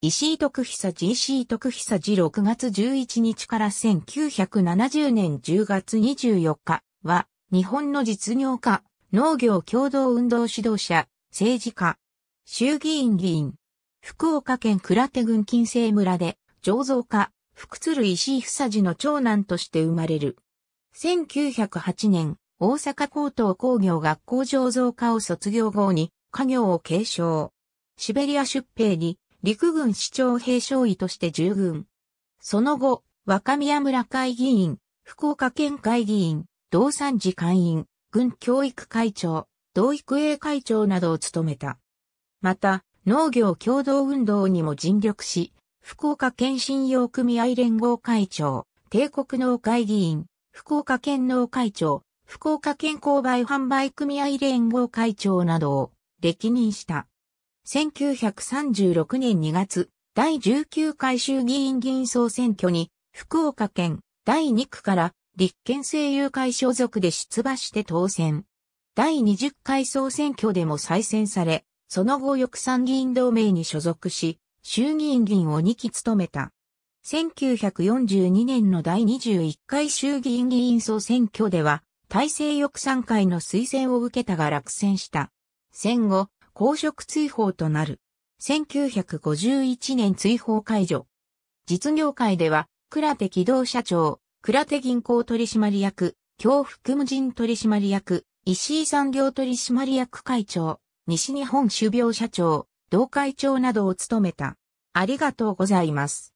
石井徳久寺石井徳久寺6月11日から1970年10月24日は、日本の実業家、農業共同運動指導者、政治家、衆議院議員、福岡県倉手郡金星村で、醸造家、福鶴石井久寺の長男として生まれる。1908年、大阪高等工業学校醸造科を卒業後に、家業を継承。シベリア出兵に陸軍市長兵将尉として従軍。その後、若宮村会議員、福岡県会議員、道産寺会員、軍教育会長、道育英会長などを務めた。また、農業共同運動にも尽力し、福岡県信用組合連合会長、帝国農会議員、福岡県農会長、福岡県購買販売組合連合会長などを歴任した。1936年2月、第19回衆議院議員総選挙に、福岡県第2区から立憲政友会所属で出馬して当選。第20回総選挙でも再選され、その後翌参議院同盟に所属し、衆議院議員を2期務めた。1942年の第21回衆議院議員総選挙では、大政翼賛会の推薦を受けたが落選した。戦後、公職追放となる。1951年追放解除。実業界では、倉手機動社長、倉手銀行取締役、京福無人取締役、石井産業取締役会長、西日本種苗社長、同会長などを務めた。ありがとうございます。